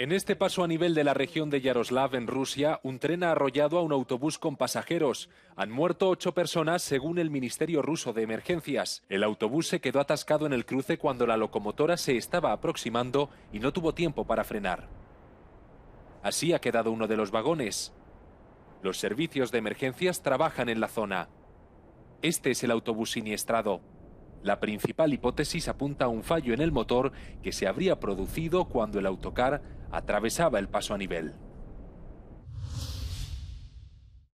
En este paso a nivel de la región de Yaroslav, en Rusia, un tren ha arrollado a un autobús con pasajeros. Han muerto ocho personas, según el Ministerio ruso de Emergencias. El autobús se quedó atascado en el cruce cuando la locomotora se estaba aproximando y no tuvo tiempo para frenar. Así ha quedado uno de los vagones. Los servicios de emergencias trabajan en la zona. Este es el autobús siniestrado. La principal hipótesis apunta a un fallo en el motor que se habría producido cuando el autocar atravesaba el paso a nivel.